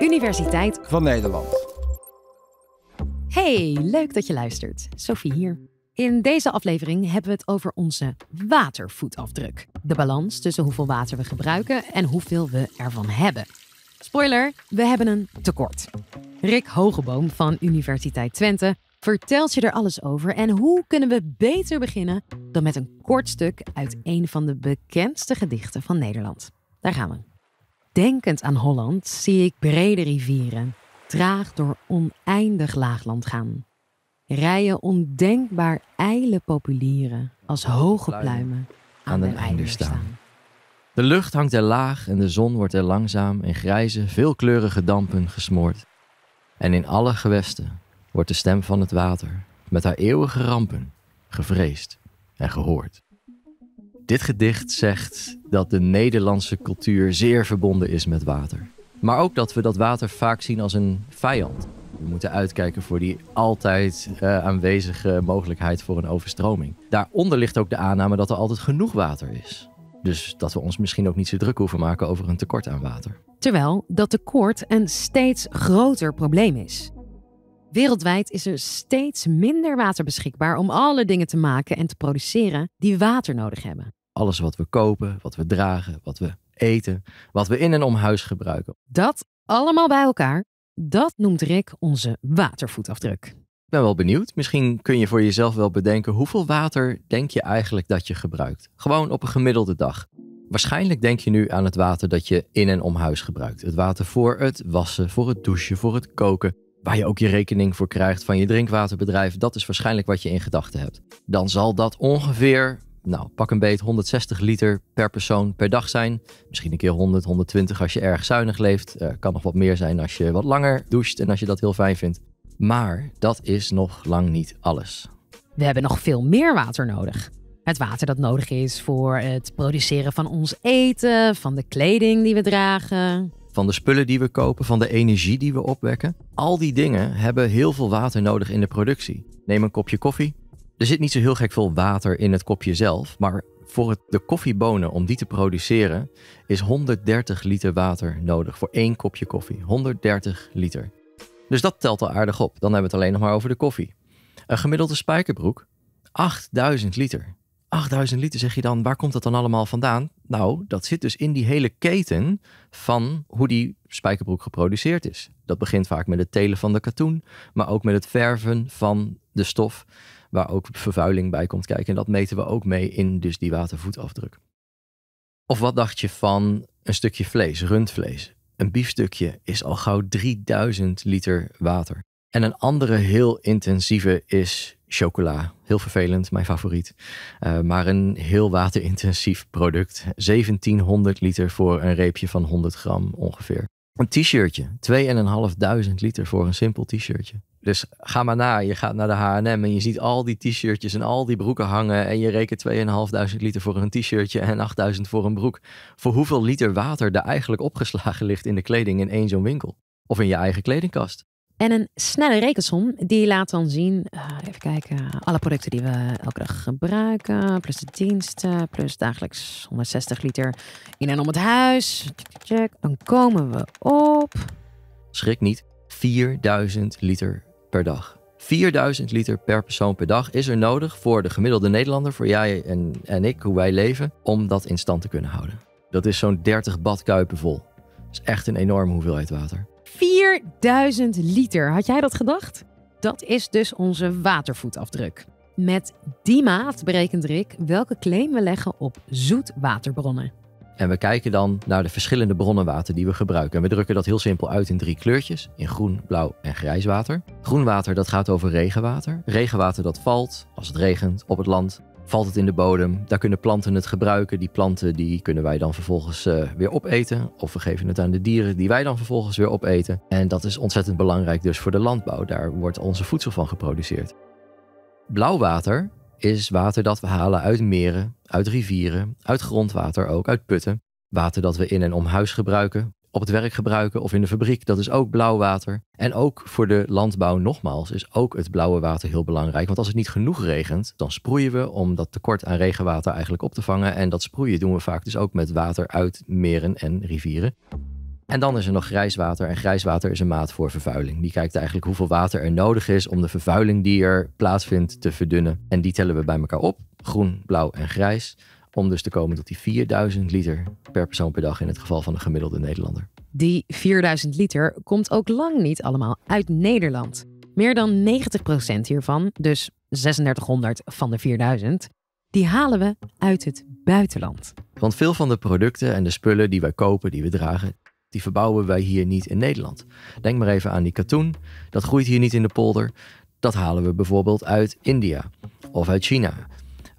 Universiteit van Nederland. Hey, leuk dat je luistert. Sophie hier. In deze aflevering hebben we het over onze watervoetafdruk. De balans tussen hoeveel water we gebruiken en hoeveel we ervan hebben. Spoiler, we hebben een tekort. Rick Hogeboom van Universiteit Twente vertelt je er alles over en hoe kunnen we beter beginnen dan met een kort stuk uit een van de bekendste gedichten van Nederland. Daar gaan we. Denkend aan Holland zie ik brede rivieren, traag door oneindig laagland gaan. Rijen ondenkbaar eile populieren als hoge pluimen aan, den einder staan. De lucht hangt er laag en de zon wordt er langzaam in grijze, veelkleurige dampen gesmoord. En in alle gewesten wordt de stem van het water met haar eeuwige rampen gevreesd en gehoord. Dit gedicht zegt dat de Nederlandse cultuur zeer verbonden is met water. Maar ook dat we dat water vaak zien als een vijand. We moeten uitkijken voor die altijd eh, aanwezige mogelijkheid voor een overstroming. Daaronder ligt ook de aanname dat er altijd genoeg water is. Dus dat we ons misschien ook niet zo druk hoeven maken over een tekort aan water. Terwijl dat tekort een steeds groter probleem is. Wereldwijd is er steeds minder water beschikbaar om alle dingen te maken en te produceren die water nodig hebben. Alles wat we kopen, wat we dragen, wat we eten, wat we in en om huis gebruiken. Dat allemaal bij elkaar, dat noemt Rick onze watervoetafdruk. Ik ben wel benieuwd. Misschien kun je voor jezelf wel bedenken hoeveel water denk je eigenlijk dat je gebruikt? Gewoon op een gemiddelde dag. Waarschijnlijk denk je nu aan het water dat je in en om huis gebruikt. Het water voor het wassen, voor het douchen, voor het koken. Waar je ook je rekening voor krijgt van je drinkwaterbedrijf. Dat is waarschijnlijk wat je in gedachten hebt. Dan zal dat ongeveer nou, pak een beet 160 liter per persoon per dag zijn. Misschien een keer 100, 120 als je erg zuinig leeft. Eh, kan nog wat meer zijn als je wat langer doucht en als je dat heel fijn vindt. Maar dat is nog lang niet alles. We hebben nog veel meer water nodig. Het water dat nodig is voor het produceren van ons eten, van de kleding die we dragen. Van de spullen die we kopen, van de energie die we opwekken. Al die dingen hebben heel veel water nodig in de productie. Neem een kopje koffie. Er zit niet zo heel gek veel water in het kopje zelf, maar voor de koffiebonen, om die te produceren, is 130 liter water nodig voor één kopje koffie. 130 liter. Dus dat telt al aardig op. Dan hebben we het alleen nog maar over de koffie. Een gemiddelde spijkerbroek, 8000 liter. 8000 liter zeg je dan, waar komt dat dan allemaal vandaan? Nou, dat zit dus in die hele keten van hoe die spijkerbroek geproduceerd is. Dat begint vaak met het telen van de katoen, maar ook met het verven van de stof waar ook vervuiling bij komt kijken. En dat meten we ook mee in dus die watervoetafdruk. Of wat dacht je van een stukje vlees, rundvlees? Een biefstukje is al gauw 3000 liter water. En een andere heel intensieve is chocola. Heel vervelend, mijn favoriet. Eh, maar een heel waterintensief product. 1700 liter voor een reepje van 100 gram ongeveer. Een t-shirtje. 2.500 liter voor een simpel t-shirtje. Dus ga maar na. Je gaat naar de H&M en je ziet al die t-shirtjes en al die broeken hangen. En je rekent 2.500 liter voor een t-shirtje en 8.000 voor een broek. Voor hoeveel liter water er eigenlijk opgeslagen ligt in de kleding in één zo'n winkel. Of in je eigen kledingkast. En een snelle rekensom, die laat dan zien, uh, even kijken, alle producten die we elke dag gebruiken, plus de diensten, plus dagelijks 160 liter in en om het huis. Check, Dan komen we op. Schrik niet, 4000 liter per dag. 4000 liter per persoon per dag is er nodig voor de gemiddelde Nederlander, voor jij en, en ik, hoe wij leven, om dat in stand te kunnen houden. Dat is zo'n 30 badkuipen vol. Dat is echt een enorme hoeveelheid water. 4000 liter. Had jij dat gedacht? Dat is dus onze watervoetafdruk. Met die maat berekent Rick welke claim we leggen op zoetwaterbronnen. En we kijken dan naar de verschillende bronnenwater die we gebruiken. En we drukken dat heel simpel uit in drie kleurtjes: in groen, blauw en grijs water. Groen water dat gaat over regenwater. Regenwater dat valt als het regent op het land valt het in de bodem. Daar kunnen planten het gebruiken. Die planten die kunnen wij dan vervolgens eh, weer opeten. Of we geven het aan de dieren die wij dan vervolgens weer opeten. En dat is ontzettend belangrijk dus voor de landbouw. Daar wordt onze voedsel van geproduceerd. Blauw water is water dat we halen uit meren, uit rivieren, uit grondwater ook, uit putten. Water dat we in en om huis gebruiken op het werk gebruiken of in de fabriek. Dat is ook blauw water. En ook voor de landbouw, nogmaals, is ook het blauwe water heel belangrijk. Want als het niet genoeg regent, dan sproeien we om dat tekort aan regenwater eigenlijk op te vangen. En dat sproeien doen we vaak dus ook met water uit meren en rivieren. En dan is er nog grijswater. En grijswater is een maat voor vervuiling. Die kijkt eigenlijk hoeveel water er nodig is om de vervuiling die er plaatsvindt te verdunnen. En die tellen we bij elkaar op: groen, blauw en grijs. Om dus te komen tot die 4000 liter per persoon per dag in het geval van een gemiddelde Nederlander. Die 4000 liter komt ook lang niet allemaal uit Nederland. Meer dan 90% hiervan, dus 3600 van de 4000, die halen we uit het buitenland. Want veel van de producten en de spullen die wij kopen, die we dragen, die verbouwen wij hier niet in Nederland. Denk maar even aan die katoen. Dat groeit hier niet in de polder. Dat halen we bijvoorbeeld uit India of uit China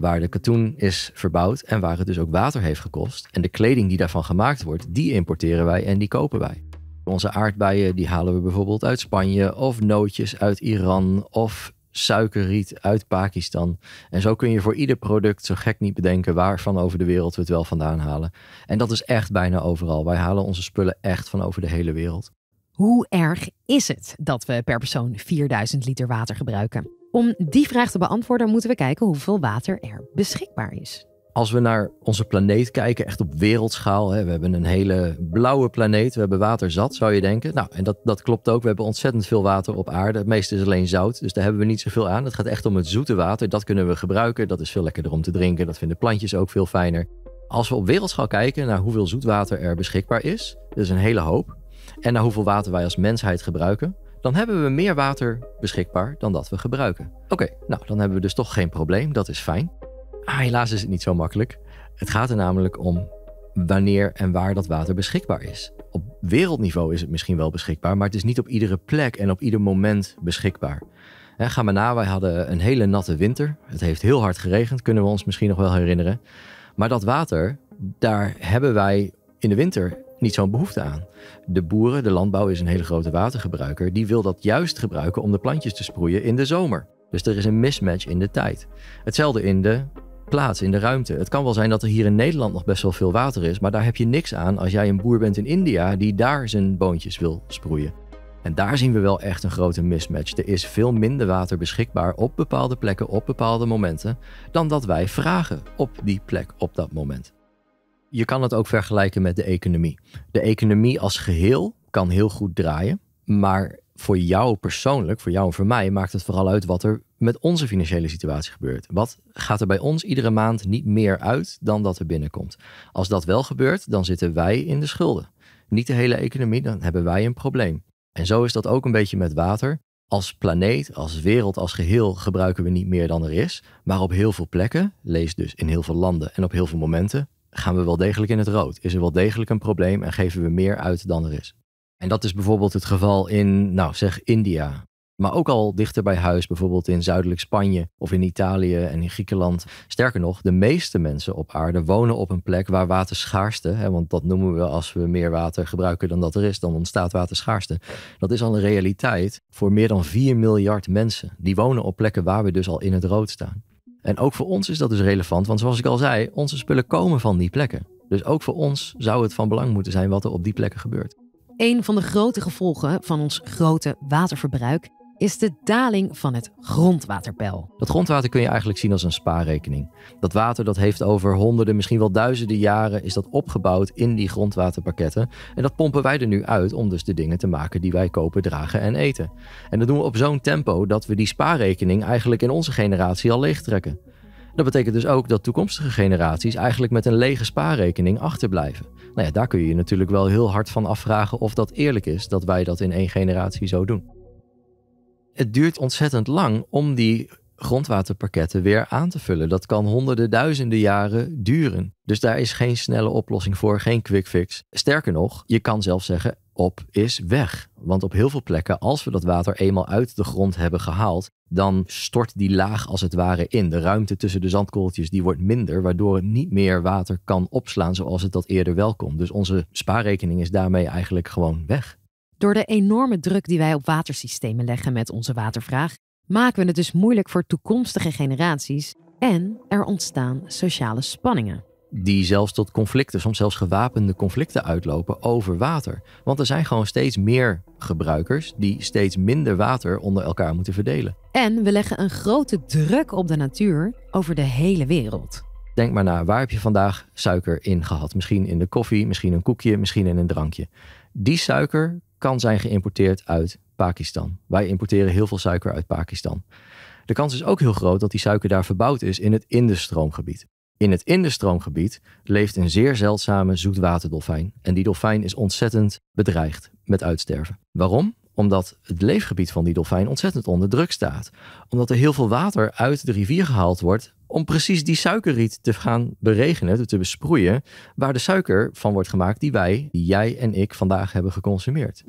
waar de katoen is verbouwd en waar het dus ook water heeft gekost. En de kleding die daarvan gemaakt wordt, die importeren wij en die kopen wij. Onze aardbeien die halen we bijvoorbeeld uit Spanje of nootjes uit Iran of suikerriet uit Pakistan. En zo kun je voor ieder product zo gek niet bedenken waarvan over de wereld we het wel vandaan halen. En dat is echt bijna overal. Wij halen onze spullen echt van over de hele wereld. Hoe erg is het dat we per persoon 4000 liter water gebruiken? Om die vraag te beantwoorden moeten we kijken hoeveel water er beschikbaar is. Als we naar onze planeet kijken, echt op wereldschaal, hè, we hebben een hele blauwe planeet, we hebben water zat, zou je denken. Nou, en dat, dat klopt ook, we hebben ontzettend veel water op aarde. Het meeste is alleen zout, dus daar hebben we niet zoveel aan. Het gaat echt om het zoete water, dat kunnen we gebruiken, dat is veel lekkerder om te drinken, dat vinden plantjes ook veel fijner. Als we op wereldschaal kijken naar hoeveel zoetwater er beschikbaar is, dat is een hele hoop, en naar hoeveel water wij als mensheid gebruiken, dan hebben we meer water beschikbaar dan dat we gebruiken. Oké, nou dan hebben we dus toch geen probleem, dat is fijn. Ah, helaas is het niet zo makkelijk. Het gaat er namelijk om wanneer en waar dat water beschikbaar is. Op wereldniveau is het misschien wel beschikbaar, maar het is niet op iedere plek en op ieder moment beschikbaar. En ga maar na, wij hadden een hele natte winter. Het heeft heel hard geregend, kunnen we ons misschien nog wel herinneren. Maar dat water, daar hebben wij in de winter niet zo'n behoefte aan. De boeren, de landbouw is een hele grote watergebruiker, die wil dat juist gebruiken om de plantjes te sproeien in de zomer. Dus er is een mismatch in de tijd. Hetzelfde in de plaats, in de ruimte. Het kan wel zijn dat er hier in Nederland nog best wel veel water is, maar daar heb je niks aan als jij een boer bent in India die daar zijn boontjes wil sproeien. En daar zien we wel echt een grote mismatch. Er is veel minder water beschikbaar op bepaalde plekken, op bepaalde momenten, dan dat wij vragen op die plek op dat moment je kan het ook vergelijken met de economie. De economie als geheel kan heel goed draaien, maar voor jou persoonlijk, voor jou en voor mij, maakt het vooral uit wat er met onze financiële situatie gebeurt. Wat gaat er bij ons iedere maand niet meer uit dan dat er binnenkomt? Als dat wel gebeurt, dan zitten wij in de schulden. Niet de hele economie, dan hebben wij een probleem. En zo is dat ook een beetje met water. Als planeet, als wereld, als geheel gebruiken we niet meer dan er is. Maar op heel veel plekken, lees dus in heel veel landen en op heel veel momenten, gaan we wel degelijk in het rood. Is er wel degelijk een probleem en geven we meer uit dan er is. En dat is bijvoorbeeld het geval in, nou zeg India, maar ook al dichter bij huis, bijvoorbeeld in zuidelijk Spanje of in Italië en in Griekenland. Sterker nog, de meeste mensen op aarde wonen op een plek waar waterschaarste, hè, want dat noemen we als we meer water gebruiken dan dat er is, dan ontstaat waterschaarste. Dat is al een realiteit voor meer dan 4 miljard mensen. Die wonen op plekken waar we dus al in het rood staan. En ook voor ons is dat dus relevant, want zoals ik al zei, onze spullen komen van die plekken. Dus ook voor ons zou het van belang moeten zijn wat er op die plekken gebeurt. Een van de grote gevolgen van ons grote waterverbruik is de daling van het grondwaterpeil. Dat grondwater kun je eigenlijk zien als een spaarrekening. Dat water dat heeft over honderden, misschien wel duizenden jaren is dat opgebouwd in die grondwaterpakketten. En dat pompen wij er nu uit om dus de dingen te maken die wij kopen, dragen en eten. En dat doen we op zo'n tempo dat we die spaarrekening eigenlijk in onze generatie al leegtrekken. Dat betekent dus ook dat toekomstige generaties eigenlijk met een lege spaarrekening achterblijven. Nou ja, daar kun je je natuurlijk wel heel hard van afvragen of dat eerlijk is dat wij dat in één generatie zo doen het duurt ontzettend lang om die grondwaterpakketten weer aan te vullen. Dat kan honderden, duizenden jaren duren. Dus daar is geen snelle oplossing voor, geen quick fix. Sterker nog, je kan zelf zeggen: op is weg. Want op heel veel plekken, als we dat water eenmaal uit de grond hebben gehaald, dan stort die laag als het ware in. De ruimte tussen de zandkorreltjes die wordt minder, waardoor het niet meer water kan opslaan zoals het dat eerder wel kon. Dus onze spaarrekening is daarmee eigenlijk gewoon weg. Door de enorme druk die wij op watersystemen leggen met onze watervraag, maken we het dus moeilijk voor toekomstige generaties en er ontstaan sociale spanningen. Die zelfs tot conflicten, soms zelfs gewapende conflicten uitlopen over water. Want er zijn gewoon steeds meer gebruikers die steeds minder water onder elkaar moeten verdelen. En we leggen een grote druk op de natuur over de hele wereld. Denk maar na, waar heb je vandaag suiker in gehad? Misschien in de koffie, misschien een koekje, misschien in een drankje. Die suiker kan zijn geïmporteerd uit Pakistan. Wij importeren heel veel suiker uit Pakistan. De kans is ook heel groot dat die suiker daar verbouwd is in het Indestroomgebied. In het indestroomgebied leeft een zeer zeldzame zoetwaterdolfijn. En die dolfijn is ontzettend bedreigd met uitsterven. Waarom? Omdat het leefgebied van die dolfijn ontzettend onder druk staat. Omdat er heel veel water uit de rivier gehaald wordt om precies die suikerriet te gaan beregenen, te besproeien, waar de suiker van wordt gemaakt die wij, die jij en ik vandaag hebben geconsumeerd.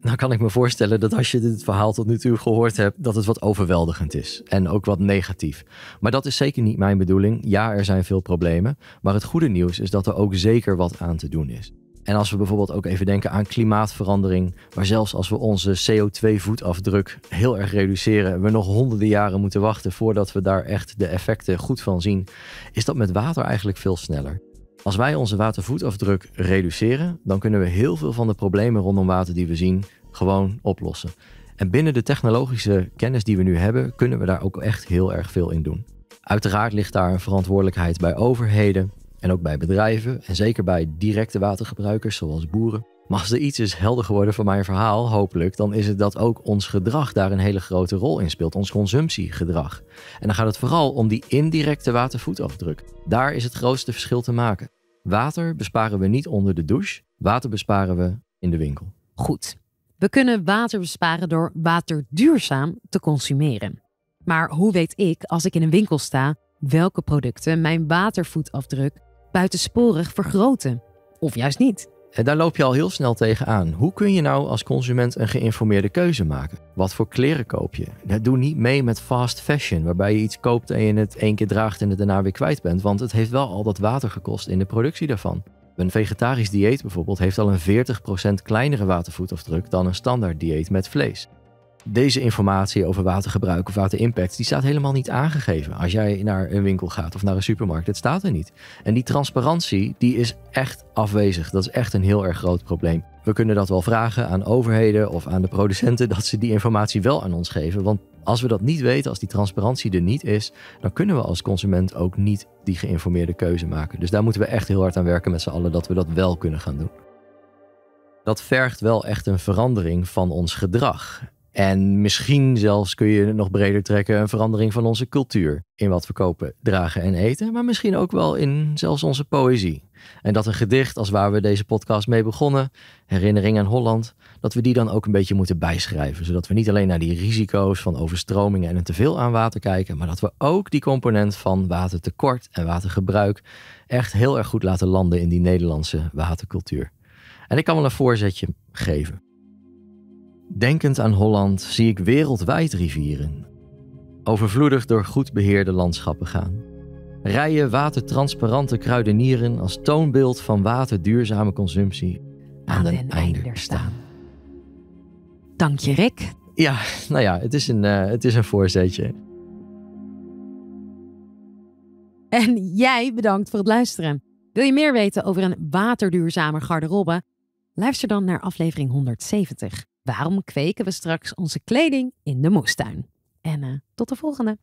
Nou kan ik me voorstellen dat als je dit verhaal tot nu toe gehoord hebt, dat het wat overweldigend is en ook wat negatief. Maar dat is zeker niet mijn bedoeling. Ja, er zijn veel problemen, maar het goede nieuws is dat er ook zeker wat aan te doen is. En als we bijvoorbeeld ook even denken aan klimaatverandering, waar zelfs als we onze CO2-voetafdruk heel erg reduceren, we nog honderden jaren moeten wachten voordat we daar echt de effecten goed van zien, is dat met water eigenlijk veel sneller. Als wij onze watervoetafdruk reduceren, dan kunnen we heel veel van de problemen rondom water die we zien gewoon oplossen. En binnen de technologische kennis die we nu hebben, kunnen we daar ook echt heel erg veel in doen. Uiteraard ligt daar een verantwoordelijkheid bij overheden, en ook bij bedrijven en zeker bij directe watergebruikers zoals boeren. Maar als er iets is helder geworden van mijn verhaal, hopelijk, dan is het dat ook ons gedrag daar een hele grote rol in speelt. Ons consumptiegedrag. En dan gaat het vooral om die indirecte watervoetafdruk. Daar is het grootste verschil te maken. Water besparen we niet onder de douche, water besparen we in de winkel. Goed. We kunnen water besparen door water duurzaam te consumeren. Maar hoe weet ik, als ik in een winkel sta, welke producten mijn watervoetafdruk buitensporig vergroten. Of juist niet. En daar loop je al heel snel tegen aan. Hoe kun je nou als consument een geïnformeerde keuze maken? Wat voor kleren koop je? Nou, doe niet mee met fast fashion, waarbij je iets koopt en je het één keer draagt en het daarna weer kwijt bent, want het heeft wel al dat water gekost in de productie daarvan. Een vegetarisch dieet bijvoorbeeld heeft al een 40% kleinere watervoetafdruk dan een standaard dieet met vlees deze informatie over watergebruik of waterimpact, die staat helemaal niet aangegeven. Als jij naar een winkel gaat of naar een supermarkt, dat staat er niet. En die transparantie, die is echt afwezig. Dat is echt een heel erg groot probleem. We kunnen dat wel vragen aan overheden of aan de producenten dat ze die informatie wel aan ons geven. Want als we dat niet weten, als die transparantie er niet is, dan kunnen we als consument ook niet die geïnformeerde keuze maken. Dus daar moeten we echt heel hard aan werken met z'n allen dat we dat wel kunnen gaan doen. Dat vergt wel echt een verandering van ons gedrag. En misschien zelfs kun je nog breder trekken een verandering van onze cultuur. In wat we kopen, dragen en eten. Maar misschien ook wel in zelfs onze poëzie. En dat een gedicht als waar we deze podcast mee begonnen, Herinnering aan Holland, dat we die dan ook een beetje moeten bijschrijven. Zodat we niet alleen naar die risico's van overstromingen en een teveel aan water kijken, maar dat we ook die component van watertekort en watergebruik echt heel erg goed laten landen in die Nederlandse watercultuur. En ik kan wel een voorzetje geven. Denkend aan Holland zie ik wereldwijd rivieren. Overvloedig door goed beheerde landschappen gaan. Rijen watertransparante kruidenieren als toonbeeld van waterduurzame consumptie aan, aan einde staan. Dank je, Rick. Ja, nou ja, het is een, eh, het is een voorzetje. En jij bedankt voor het luisteren. Wil je meer weten over een waterduurzamer garderobe? Luister dan naar aflevering 170 waarom kweken we straks onze kleding in de moestuin? En tot de volgende!